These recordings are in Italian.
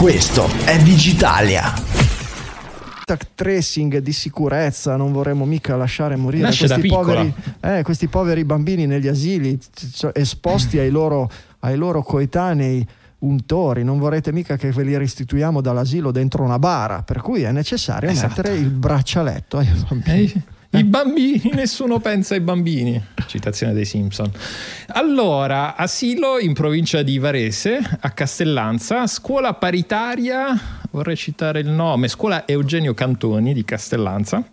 Questo è Digitalia. Tracing di sicurezza, non vorremmo mica lasciare morire questi poveri, eh, questi poveri, bambini negli asili esposti ai loro, ai loro coetanei untori, non vorrete mica che ve li restituiamo dall'asilo dentro una bara, per cui è necessario esatto. mettere il braccialetto ai bambini. Ehi. Eh? I bambini, nessuno pensa ai bambini. Citazione dei Simpson. Allora, asilo in provincia di Varese, a Castellanza, scuola paritaria, vorrei citare il nome, scuola Eugenio Cantoni di Castellanza,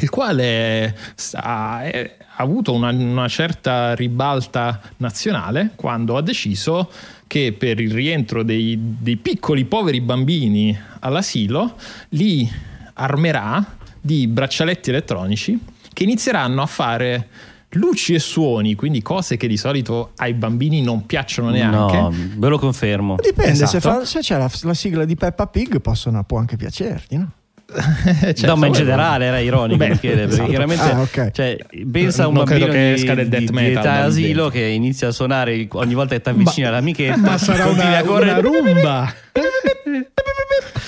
il quale ha, è, ha avuto una, una certa ribalta nazionale quando ha deciso che per il rientro dei, dei piccoli poveri bambini all'asilo li armerà di braccialetti elettronici che inizieranno a fare luci e suoni, quindi cose che di solito ai bambini non piacciono neanche. No, ve lo confermo. Dipende, esatto. se, fa, esatto. se, c'è la, la, sigla di Peppa Pig possono, può anche piacerti, no? certo, no, ma in generale era ironico Beh, perché, esatto. chiaramente ah, okay. cioè, pensa a un non bambino che esca del death metal, di età asilo che inizia a suonare ogni volta che ti avvicina l'amichetta, ma sarà una, una rumba.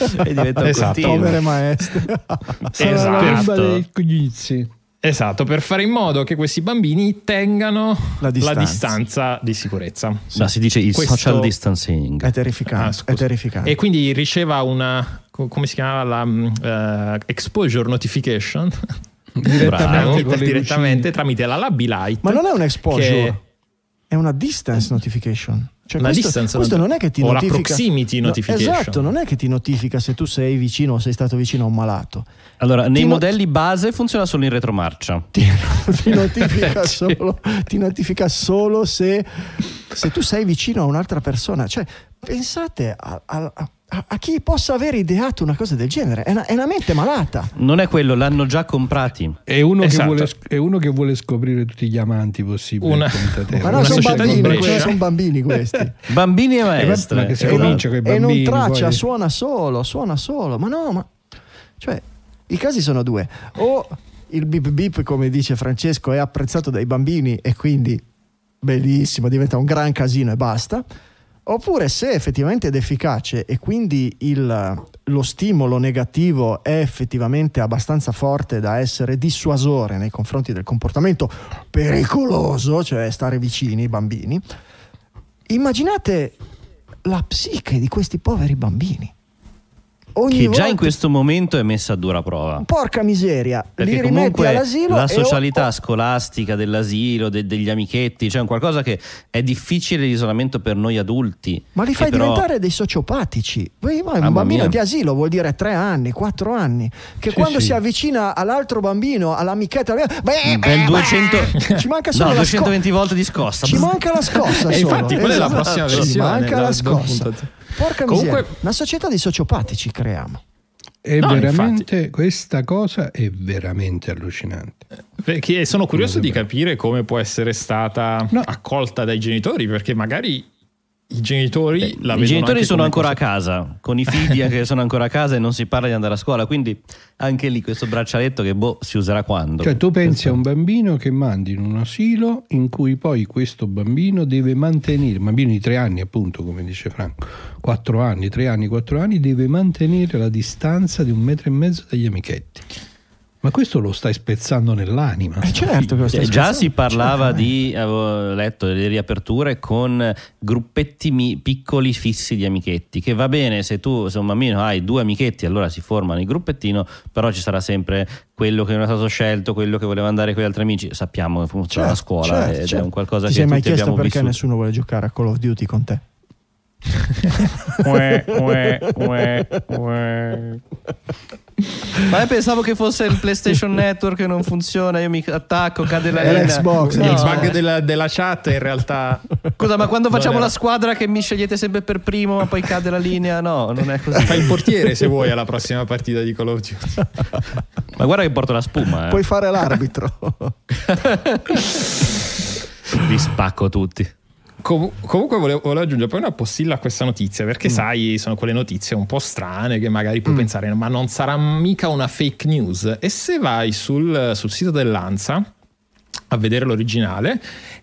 e diventa esatto. continuo. Povere maestre. esatto. Esatto, per fare in modo che questi bambini tengano la distanza, la distanza di sicurezza. Sì. No, si dice il Questo social distancing. È terrificante, ah, è terrificante. E quindi riceva una, come si chiamava, la uh, exposure notification. Direttamente, Bravo, direttamente tramite la Labby Light. Ma non è un exposure, è una distance notification. Cioè, la questo, distance questo non è che ti o notifica, la proximity notification. No, esatto, non è che ti notifica se tu sei vicino o sei stato vicino a un malato. Allora, ti nei not- modelli base funziona solo in retromarcia. Ti, ti, notifica, solo, ti notifica, solo, se, se, tu sei vicino a un'altra persona. Cioè, pensate a, a a, chi possa aver ideato una cosa del genere. È una, è una, mente malata. Non è quello, l'hanno già comprati. È uno, esatto. che, vuole, è uno che, vuole, scoprire tutti gli amanti possibili. Una, ma no, sono, bambini, que- sono bambini questi. bambini e eh, maestri. Ma che si comincia con i bambini. E non traccia, poi... suona solo, suona solo. Ma no, ma... Cioè, i casi sono due. O il bip bip, come dice Francesco, è apprezzato dai bambini e quindi bellissimo, diventa un gran casino e basta Oppure se effettivamente ed efficace e quindi il, lo stimolo negativo è effettivamente abbastanza forte da essere dissuasore nei confronti del comportamento pericoloso, cioè stare vicini ai bambini, immaginate la psiche di questi poveri bambini ogni che volta... già in questo momento è messa a dura prova. Porca miseria, perché comunque la socialità ho... scolastica dell'asilo, de- degli amichetti, cioè un qualcosa che è difficile l'isolamento per noi adulti. Ma li fai però... diventare dei sociopatici. Vai, un bambino mia. di asilo vuol dire tre anni, quattro anni, che sì, quando sì. si avvicina all'altro bambino, all'amichetta, beh, mm, ben 200... ci manca solo no, 220 sco... volte di scossa. Ci manca la scossa. infatti, quella è la esatto. prossima versione. Ci manca la scossa. Porca Comunque... miseria, una società di sociopatici creiamo. È no, veramente, infatti. questa cosa è veramente allucinante. Perché sono curioso di capire come può essere stata no. accolta dai genitori, perché magari i genitori, Beh, i genitori sono ancora cosa... a casa, con i figli che sono ancora a casa e non si parla di andare a scuola, quindi anche lì questo braccialetto che boh si userà quando. Cioè tu pensi Pensando. a un bambino che mandi in un asilo in cui poi questo bambino deve mantenere, bambino di tre anni appunto come dice Franco, quattro anni, tre anni, quattro anni, deve mantenere la distanza di un metro e mezzo dagli amichetti. Ma questo lo stai spezzando nell'anima. Eh certo che lo stai eh, Già si parlava cioè, di, eh. avevo letto, delle riaperture con gruppetti mi, piccoli fissi di amichetti, che va bene se tu, se un bambino hai due amichetti, allora si formano il gruppettino, però ci sarà sempre quello che non è stato scelto, quello che voleva andare con gli altri amici. Sappiamo che funziona certo, la scuola certo, ed certo. è un qualcosa ti che... Ti sei mai chiesto perché vissuto. nessuno vuole giocare a Call of Duty con te? uè, uè, uè, uè. Ma io pensavo che fosse il PlayStation Network che non funziona, io mi attacco, cade la linea. Xbox, no. bug della, della, chat in realtà. Scusa, ma quando facciamo la squadra che mi scegliete sempre per primo, ma poi cade la linea? No, non è così. Fai il portiere se vuoi alla prossima partita di Call of Duty. ma guarda che porto la spuma. Eh. Puoi fare l'arbitro. Vi spacco tutti. Com- comunque volevo, volevo, aggiungere poi una postilla a questa notizia perché mm. sai sono quelle notizie un po' strane che magari puoi mm. pensare ma non sarà mica una fake news e se vai sul, sul sito dell'ANSA a vedere l'originale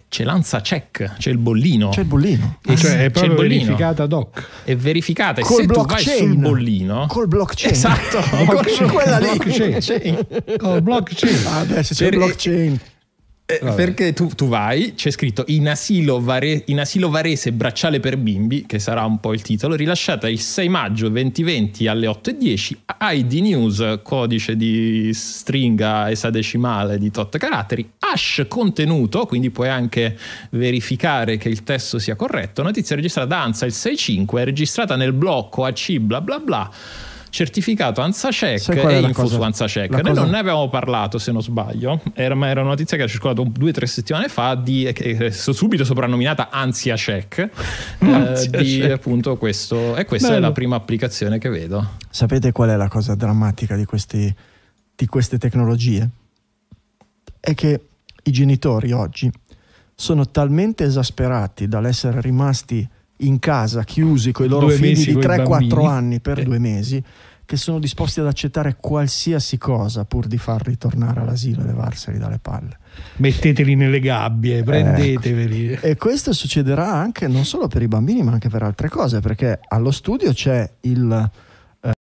c'è l'ansa check, c'è il bollino. C'è il bollino. E ah, cioè, è proprio verificata ad hoc. È verificata. Col e se blockchain. tu vai sul bollino... Col blockchain. Esatto. Col, col, quella lì. Blockchain. Col blockchain. Ah, beh, se c'è il blockchain eh, perché tu, tu, vai, c'è scritto in asilo, Vare, in asilo, Varese Bracciale per Bimbi, che sarà un po' il titolo, rilasciata il 6 maggio 2020 alle 8.10, ID News, codice di stringa esadecimale di tot caratteri, hash contenuto, quindi puoi anche verificare che il testo sia corretto, notizia registrata da ANSA il 6.5, registrata nel blocco AC bla bla bla certificato ANSACEC e info cosa? su ANSACEC. Noi cosa? non ne avevamo parlato, se non sbaglio, era, ma era una notizia che ha circolato due o tre settimane fa, di, eh, eh, subito soprannominata ANSIACEC, eh, di appunto questo, e questa Bello. è la prima applicazione che vedo. Sapete qual è la cosa drammatica di, questi, di queste tecnologie? È che i genitori oggi sono talmente esasperati dall'essere rimasti in casa, chiusi con i loro due figli di 3-4 anni per eh. due mesi, che sono disposti ad accettare qualsiasi cosa pur di farli tornare all'asilo e levarseli dalle palle. Metteteli nelle gabbie, ecco. prendeteveli. Ecco. E questo succederà anche non solo per i bambini, ma anche per altre cose, perché allo studio c'è il